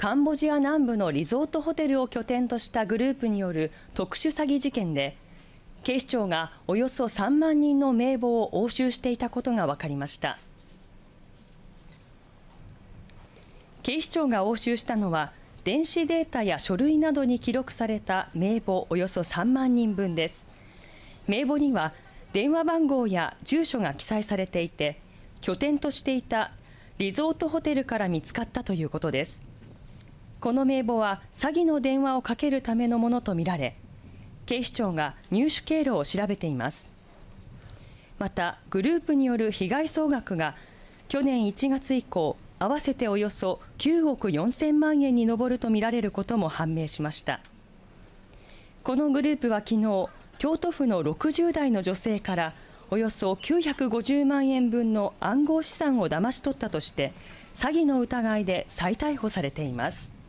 カンボジア南部のリゾートホテルを拠点としたグループによる特殊詐欺事件で警視庁がおよそ3万人の名簿を押収していたことが分かりました警視庁が押収したのは電子データや書類などに記録された名簿およそ3万人分です名簿には電話番号や住所が記載されていて拠点としていたリゾートホテルから見つかったということですこの名簿は詐欺の電話をかけるためのものとみられ警視庁が入手経路を調べていますまたグループによる被害総額が去年1月以降合わせておよそ9億4000万円に上るとみられることも判明しましたこのグループは昨日京都府の60代の女性からおよそ950万円分の暗号資産を騙し取ったとして詐欺の疑いで再逮捕されています。